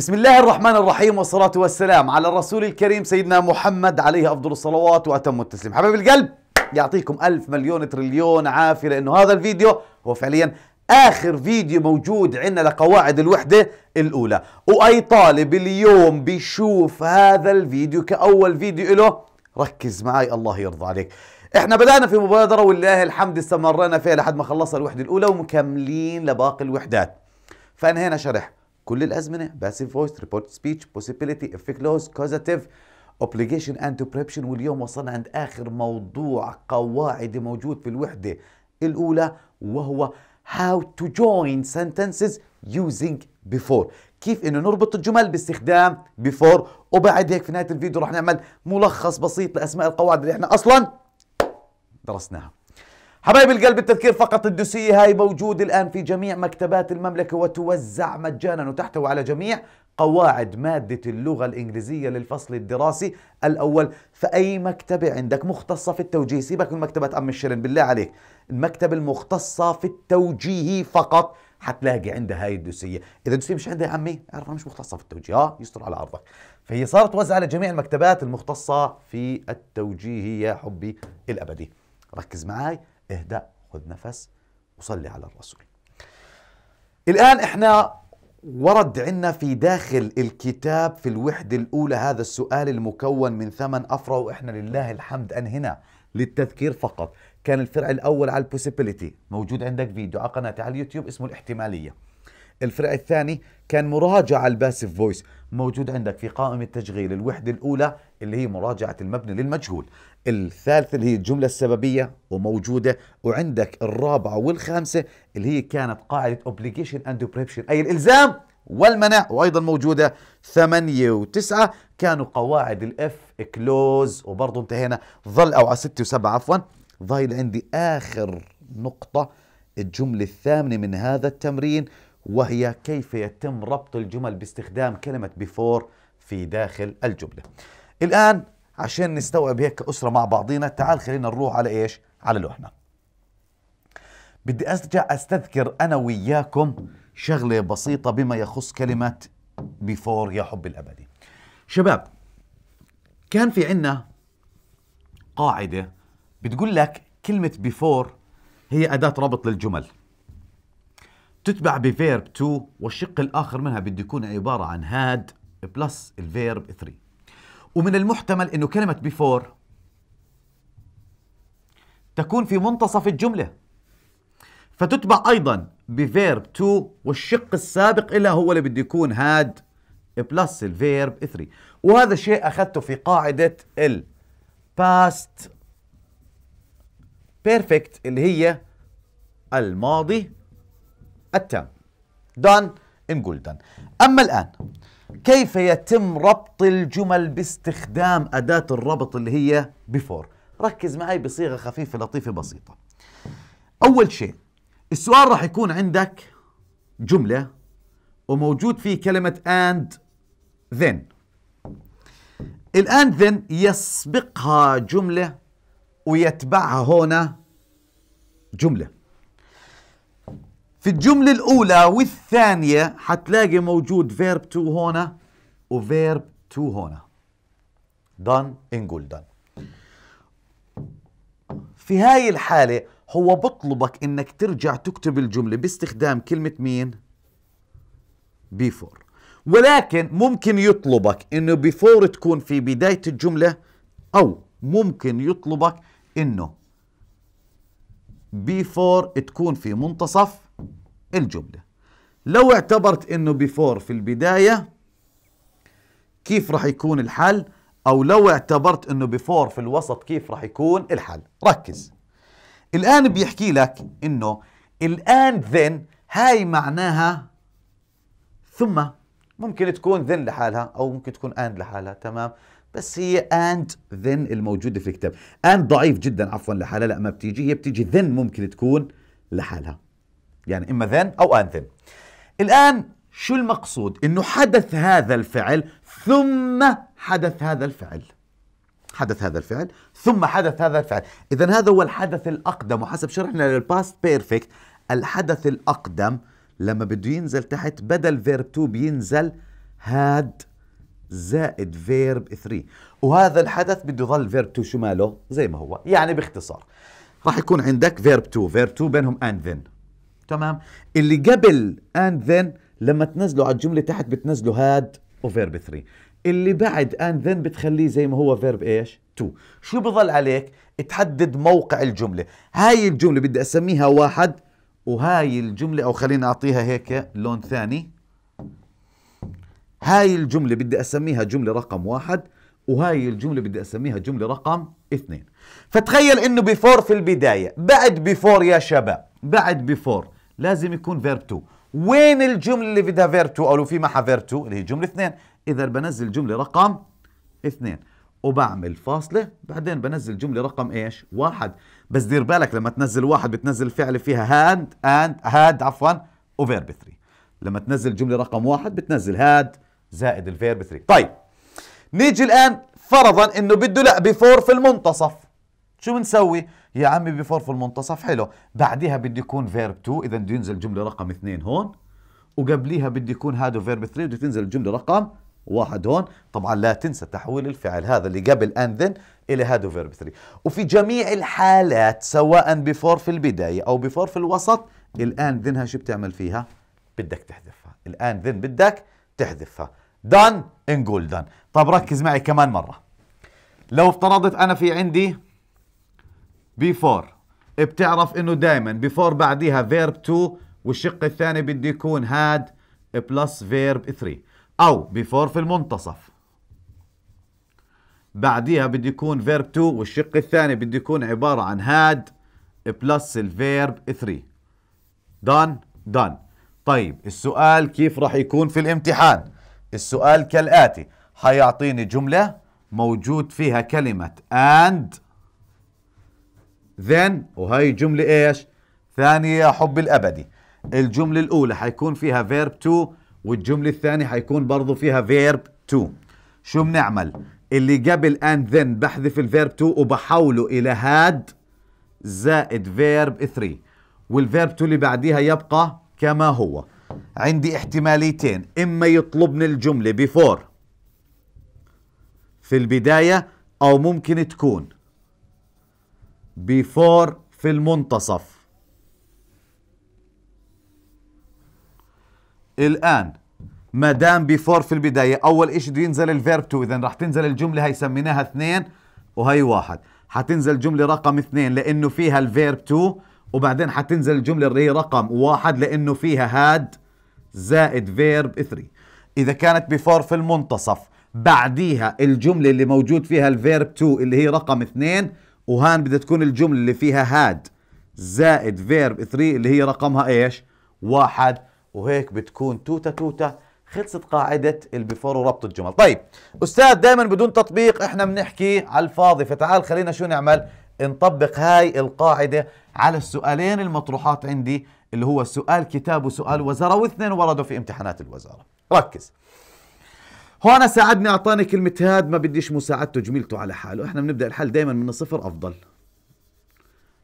بسم الله الرحمن الرحيم والصلاة والسلام على الرسول الكريم سيدنا محمد عليه أفضل الصلوات وأتم التسليم حبيب القلب يعطيكم ألف مليون تريليون عافية لأنه هذا الفيديو هو فعليا آخر فيديو موجود عندنا لقواعد الوحدة الأولى وأي طالب اليوم بيشوف هذا الفيديو كأول فيديو له ركز معي الله يرضى عليك احنا بدأنا في مبادرة والله الحمد استمرنا فيها لحد ما خلصنا الوحدة الأولى ومكملين لباقي الوحدات فأنهينا شرح كل الازمنه باسيف فويس ريبورت سبيتش بوسيبيليتي افكت لوز كوزاتيف اوبليجيشن اند بريبشن واليوم وصلنا عند اخر موضوع قواعدي موجود في الوحده الاولى وهو how to join sentences using before كيف انه نربط الجمل باستخدام before وبعد هيك في نهايه الفيديو راح نعمل ملخص بسيط لاسماء القواعد اللي احنا اصلا درسناها حبايب القلب التذكير فقط الدوسية هاي موجود الآن في جميع مكتبات المملكة وتوزع مجانا وتحتوي على جميع قواعد مادة اللغة الإنجليزية للفصل الدراسي الأول فأي مكتبة عندك مختصة في التوجيه سيبك من مكتبة أم الشرن بالله عليك المكتبة المختصة في التوجيه فقط حتلاقي عندها هاي الدوسية إذا الدوسية مش عندها يا عمي أعرفها مش مختصة في التوجيه آه يستر على أرضك فهي صارت توزع على جميع المكتبات المختصة في التوجيه يا حبي الأبدي ركز معاي اهدأ خذ نفس وصلي على الرسول الآن إحنا ورد عنا في داخل الكتاب في الوحدة الأولى هذا السؤال المكون من ثمن أفرع وإحنا لله الحمد أن هنا للتذكير فقط كان الفرع الأول على البوسيبيليتي موجود عندك فيديو على قناتي على اليوتيوب اسمه الاحتمالية الفرع الثاني كان مراجعة الباسيف فويس موجود عندك في قائمة تشغيل الوحدة الأولى اللي هي مراجعة المبني للمجهول الثالثة اللي هي الجملة السببية وموجودة وعندك الرابعة والخامسة اللي هي كانت قاعدة obligation and deprivation أي الإلزام والمنع وأيضا موجودة ثمانية وتسعة كانوا قواعد الاف كلوز وبرضه انتهينا ظل أو على ستة وسبعة عفوا ظايل عندي آخر نقطة الجملة الثامنة من هذا التمرين وهي كيف يتم ربط الجمل باستخدام كلمة before في داخل الجملة الآن عشان نستوعب هيك كأسرة مع بعضينا تعال خلينا نروح على إيش على لوحنا بدي أرجع أستذكر أنا وياكم شغلة بسيطة بما يخص كلمة بيفور يا حب الأبدي شباب كان في عنا قاعدة بتقول لك كلمة بيفور هي أداة ربط للجمل تتبع بفيرب تو والشق الآخر منها بده يكون عبارة عن هاد بلس الفيرب 3 ومن المحتمل انه كلمه بيفور تكون في منتصف الجمله فتتبع ايضا بفيرب تو والشق السابق لها هو اللي بده يكون هاد بلس الفيرب 3 وهذا الشيء اخذته في قاعده ال past perfect اللي هي الماضي التام done in دان اما الان كيف يتم ربط الجمل باستخدام أداة الربط اللي هي بفور ركز معي بصيغة خفيفة لطيفة بسيطة أول شيء السؤال راح يكون عندك جملة وموجود فيه كلمة and then الآن then يسبقها جملة ويتبعها هنا جمله في الجملة الأولى والثانية حتلاقي موجود فيرب تو هنا وفيرب تو هنا دان انقول دان في هاي الحالة هو بطلبك انك ترجع تكتب الجملة باستخدام كلمة مين؟ بيفور ولكن ممكن يطلبك انه بيفور تكون في بداية الجملة او ممكن يطلبك انه بيفور تكون في منتصف الجملة لو اعتبرت انه بيفور في البداية كيف راح يكون الحل او لو اعتبرت انه بيفور في الوسط كيف راح يكون الحل ركز الان بيحكي لك انه الان ذن هاي معناها ثم ممكن تكون ذن لحالها او ممكن تكون اند لحالها تمام بس هي اند ذن الموجوده في الكتاب اند ضعيف جدا عفوا لحالها لا ما بتيجي هي بتيجي ذن ممكن تكون لحالها يعني إما ذن أو أنذن الآن شو المقصود إنه حدث هذا الفعل ثم حدث هذا الفعل حدث هذا الفعل ثم حدث هذا الفعل إذا هذا هو الحدث الأقدم وحسب شرحنا للباست بيرفكت الحدث الأقدم لما بده ينزل تحت بدل فيرب 2 بينزل هاد زائد فيرب 3 وهذا الحدث بده يضل فيرب 2 شو ماله زي ما هو يعني باختصار راح يكون عندك فيرب 2 فيرب 2 بينهم اند ذن تمام اللي قبل اند ذن لما تنزله على الجمله تحت بتنزله هاد وفيرب 3 اللي بعد اند ذن بتخليه زي ما هو فيرب ايش 2 شو بضل عليك تحدد موقع الجمله هاي الجمله بدي اسميها واحد وهاي الجمله او خلينا اعطيها هيك لون ثاني هاي الجمله بدي اسميها جمله رقم واحد وهاي الجملة بدي أسميها جملة رقم اثنين فتخيل إنه بيفور في البداية بعد بيفور يا شباب بعد بيفور لازم يكون فيرب 2 وين الجمله اللي بدها فيرب 2 او في معها فيرب 2 اللي هي جمله اثنين اذا بنزل جمله رقم اثنين وبعمل فاصله بعدين بنزل جمله رقم ايش واحد بس دير بالك لما تنزل واحد بتنزل فعل فيها هاند اند هاد عفوا وفيرب 3 لما تنزل جمله رقم واحد بتنزل هاد زائد الفيرب 3 طيب نيجي الان فرضا انه بده لا بفور في المنتصف شو بنسوي؟ يا عمي بفور في المنتصف حلو بعديها بده يكون فيرب 2 اذا بده ينزل جمله رقم 2 هون وقبليها بده يكون هذا فيرب 3 بده تنزل الجمله رقم 1 هون طبعا لا تنسى تحويل الفعل هذا اللي قبل اند ذن الى هذا فيرب 3 وفي جميع الحالات سواء بفور في البدايه او بفور في الوسط الان ذنها شو بتعمل فيها؟ بدك تحذفها الان ذن بدك تحذفها دان نقول دان طب ركز معي كمان مره لو افترضت انا في عندي بيفور بتعرف انه دائما بيفور بعديها فيرب 2 والشق الثاني بده يكون هاد بلس فيرب 3 او بيفور في المنتصف بعديها بده يكون فيرب 2 والشق الثاني بده يكون عبارة عن هاد بلس الفيرب 3 دان دان طيب السؤال كيف راح يكون في الامتحان السؤال كالآتي حيعطيني جملة موجود فيها كلمة and then وهي oh, جملة ايش ثانية حب الابدي الجملة الاولى حيكون فيها verb to والجملة الثانية حيكون برضو فيها verb to شو بنعمل اللي قبل and then بحذف الفيرب to وبحوله الى had زائد فيرب 3 والفيرب 2 اللي بعديها يبقى كما هو عندي احتماليتين اما يطلبني الجملة before في البداية او ممكن تكون بفور في المنتصف الآن ما دام بفور في البداية أول إشي بده ينزل الفيرب تو إذا رح تنزل الجملة هي سميناها اثنين وهي واحد حتنزل جملة رقم اثنين لأنه فيها الفيرب تو وبعدين حتنزل الجملة اللي هي رقم واحد لأنه فيها هاد زائد فيرب 3 إذا كانت بفور في المنتصف بعديها الجملة اللي موجود فيها الفيرب تو اللي هي رقم اثنين وهان بدها تكون الجملة اللي فيها هاد زائد فيرب 3 اللي هي رقمها ايش واحد وهيك بتكون توتة توتة خلصت قاعدة البيفور وربط الجمل طيب أستاذ دائما بدون تطبيق احنا بنحكي على الفاضي فتعال خلينا شو نعمل نطبق هاي القاعدة على السؤالين المطروحات عندي اللي هو سؤال كتاب وسؤال وزارة واثنين وردوا في امتحانات الوزارة ركز هون ساعدني اعطاني كلمه هاد ما بديش مساعدته جميلته على حاله احنا بنبدا الحل دائما من الصفر افضل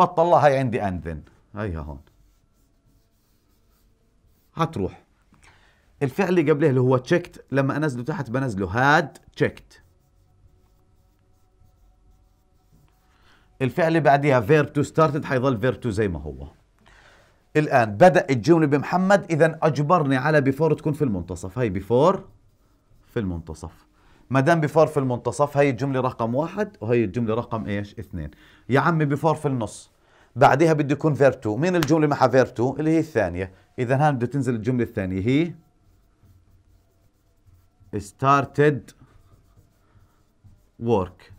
الله هاي عندي انذن هيها هون هتروح الفعل اللي قبله اللي هو تشيكت لما انزله تحت بنزله هاد تشيكت الفعل اللي بعديها فيرب تو ستارتد حيظل فيرب تو زي ما هو الان بدأ الجملة بمحمد إذا أجبرني على بيفور تكون في المنتصف هي بيفور في المنتصف ما دام بفار في المنتصف هي الجملة رقم واحد وهي الجملة رقم ايش اثنين يا عمي بفار في النص بعدها بده يكون فيرتو مين الجملة مع فيرتو اللي هي الثانية اذا هان بده تنزل الجملة الثانية هي started work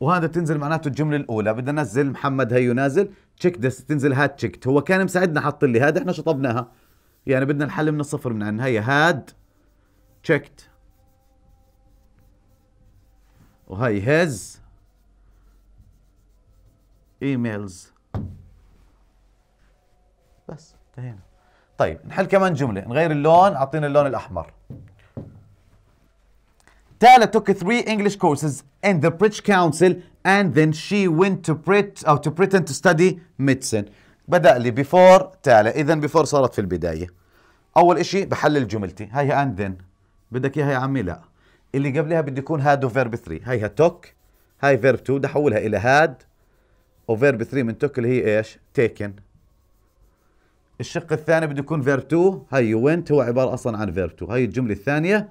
وهذا تنزل معناته الجمله الاولى بدنا ننزل محمد هيو نازل تشيك دس تنزل هاد تشيكت هو كان مساعدنا حط لي هاد احنا شطبناها يعني بدنا الحل من الصفر من عندنا هي هاد تشيكت وهاي هاز ايميلز بس انتهينا طيب نحل كمان جمله نغير اللون اعطينا اللون الاحمر تالا took three English courses in the British Council and then she went to Brit أو oh, to Britain to study medicine. بدأ لي before تالا، إذا before صارت في البداية. أول إشي بحلل جملتي، هاي and then. بدك إياها يا عمي؟ لا. اللي قبلها بده يكون هاد وفيرب 3 هيها توك هاي فيرب 2 بدي احولها الى هاد وفيرب 3 من توك اللي هي ايش تيكن الشق الثاني بده يكون فيرب 2 هي وينت هو عباره اصلا عن فيرب 2 هي الجمله الثانيه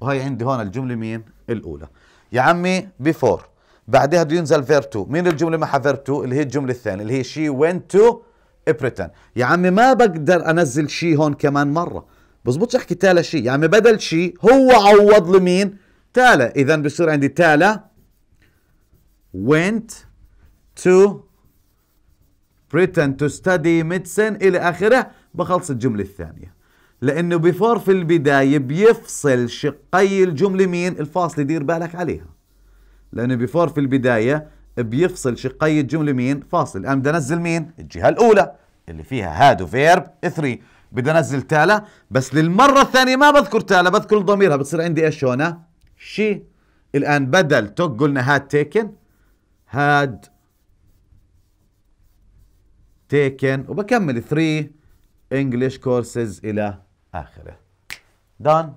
وهي عندي هون الجمله مين الاولى يا عمي بيفور بعدها بده ينزل فيرب 2 مين الجمله معها فيرب 2 اللي هي الجمله الثانيه اللي هي شي وينت تو بريتن يا عمي ما بقدر انزل شي هون كمان مره بزبطش احكي تالا شي يعني بدل شي هو عوض لمين تالا اذا بصير عندي تالا went to pretend to study medicine الى اخره بخلص الجمله الثانيه لانه بفور في البدايه بيفصل شقي الجمله مين الفاصل دير بالك عليها لانه بفور في البدايه بيفصل شقي الجمله مين فاصل الان بدي انزل مين الجهه الاولى اللي فيها هاد وفيرب 3 بدي انزل تالا بس للمره الثانيه ما بذكر تالا بذكر ضميرها بتصير عندي ايش هنا شي الان بدل توك قلنا هاد تيكن هاد تيكن وبكمل 3 انجلش كورسز الى اخره دان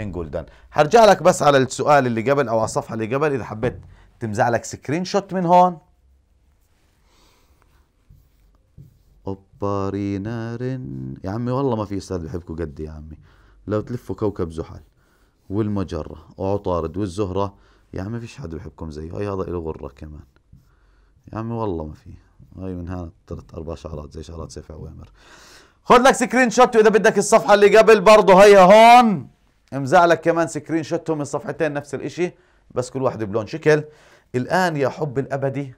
نقول دان هرجع لك بس على السؤال اللي قبل او على الصفحه اللي قبل اذا حبيت تمزع لك سكرين شوت من هون أوباري نارن يا عمي والله ما في أستاذ بحبكم قد يا عمي لو تلفوا كوكب زحل والمجرة وعطارد والزهرة يا عمي فيش حد بحبكم زي هاي هذا له غرة كمان يا عمي والله ما في هاي من هنا ثلاث أربع شعرات زي شعرات سيف عوامر خذ لك سكرين شوت وإذا بدك الصفحة اللي قبل برضه هيها هون امزع لك كمان سكرين شوت من الصفحتين نفس الإشي بس كل واحد بلون شكل الآن يا حب الأبدي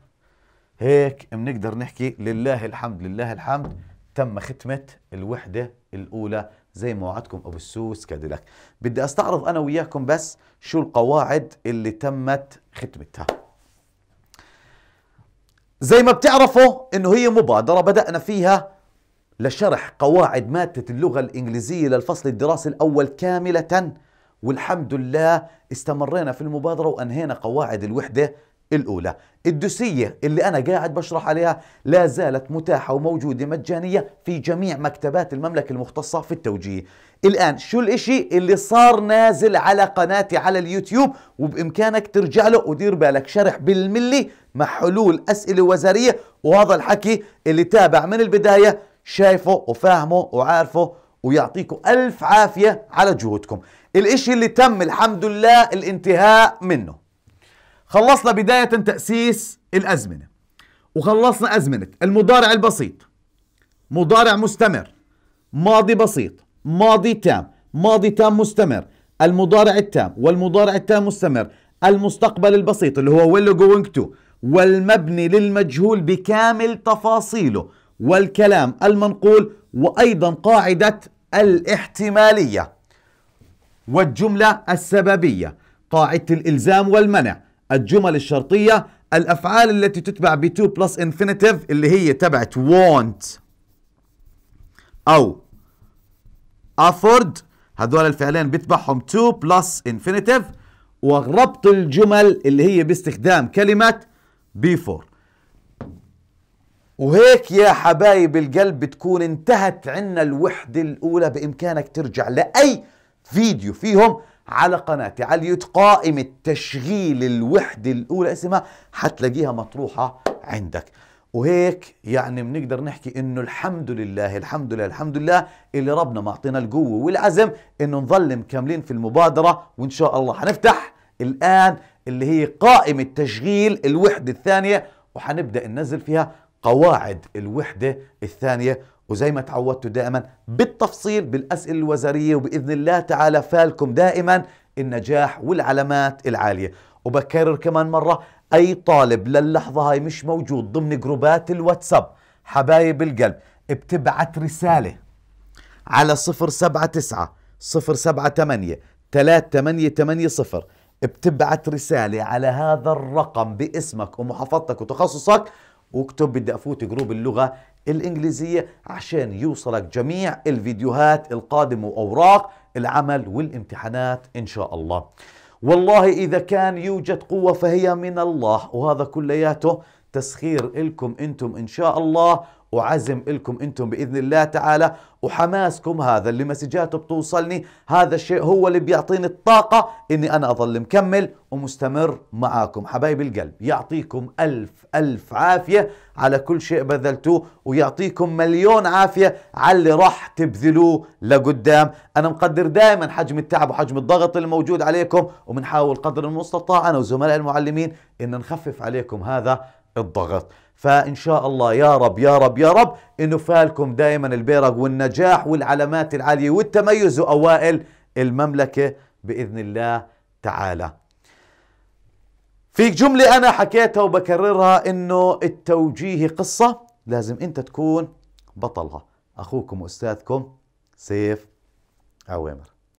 هيك بنقدر نحكي لله الحمد لله الحمد تم ختمة الوحدة الأولى زي ما وعدكم أبو السوس كاديلاك بدي أستعرض أنا وياكم بس شو القواعد اللي تمت ختمتها زي ما بتعرفوا انه هي مبادرة بدأنا فيها لشرح قواعد مادة اللغة الإنجليزية للفصل الدراسي الأول كاملة والحمد لله استمرينا في المبادرة وأنهينا قواعد الوحدة الأولى الدوسية اللي أنا قاعد بشرح عليها لا زالت متاحة وموجودة مجانية في جميع مكتبات المملكة المختصة في التوجيه الآن شو الإشي اللي صار نازل على قناتي على اليوتيوب وبإمكانك ترجع له ودير بالك شرح بالملي مع حلول أسئلة وزارية وهذا الحكي اللي تابع من البداية شايفه وفاهمه وعارفه ويعطيكم ألف عافية على جهودكم الإشي اللي تم الحمد لله الانتهاء منه خلصنا بداية تأسيس الأزمنة وخلصنا أزمنة المضارع البسيط مضارع مستمر ماضي بسيط ماضي تام ماضي تام مستمر المضارع التام والمضارع التام مستمر المستقبل البسيط اللي هو will جوينج تو والمبني للمجهول بكامل تفاصيله والكلام المنقول وأيضا قاعدة الاحتمالية والجملة السببية قاعدة الإلزام والمنع الجمل الشرطية الأفعال التي تتبع ب 2 بلس infinitive اللي هي تبعت want أو afford هذول الفعلين بيتبعهم 2 بلس infinitive وربط الجمل اللي هي باستخدام كلمة before وهيك يا حبايب القلب بتكون انتهت عنا الوحدة الأولى بإمكانك ترجع لأي فيديو فيهم على قناتي على اليوتيوب قائمة تشغيل الوحدة الأولى اسمها حتلاقيها مطروحة عندك وهيك يعني بنقدر نحكي انه الحمد لله الحمد لله الحمد لله اللي ربنا معطينا القوة والعزم انه نظل مكملين في المبادرة وان شاء الله حنفتح الان اللي هي قائمة تشغيل الوحدة الثانية وحنبدأ ننزل فيها قواعد الوحدة الثانية وزي ما تعودتوا دائما بالتفصيل بالأسئلة الوزارية وبإذن الله تعالى فالكم دائما النجاح والعلامات العالية وبكرر كمان مرة أي طالب للحظة هاي مش موجود ضمن جروبات الواتساب حبايب القلب بتبعت رسالة على 079 078 3880 بتبعت رسالة على هذا الرقم باسمك ومحافظتك وتخصصك واكتب بدي افوت جروب اللغه الانجليزيه عشان يوصلك جميع الفيديوهات القادمه واوراق العمل والامتحانات ان شاء الله. والله اذا كان يوجد قوه فهي من الله وهذا كلياته تسخير لكم انتم ان شاء الله وعزم إلكم أنتم بإذن الله تعالى وحماسكم هذا اللي مسجاته بتوصلني هذا الشيء هو اللي بيعطيني الطاقة أني أنا أظل مكمل ومستمر معاكم حبايب القلب يعطيكم ألف ألف عافية على كل شيء بذلتوه ويعطيكم مليون عافية على اللي راح تبذلوه لقدام أنا مقدر دائما حجم التعب وحجم الضغط الموجود عليكم وبنحاول قدر المستطاع أنا وزملاء المعلمين أن نخفف عليكم هذا الضغط فان شاء الله يا رب يا رب يا رب انه فالكم دائما البيرق والنجاح والعلامات العاليه والتميز واوائل المملكه باذن الله تعالى في جمله انا حكيتها وبكررها انه التوجيه قصه لازم انت تكون بطلها اخوكم واستاذكم سيف عوامر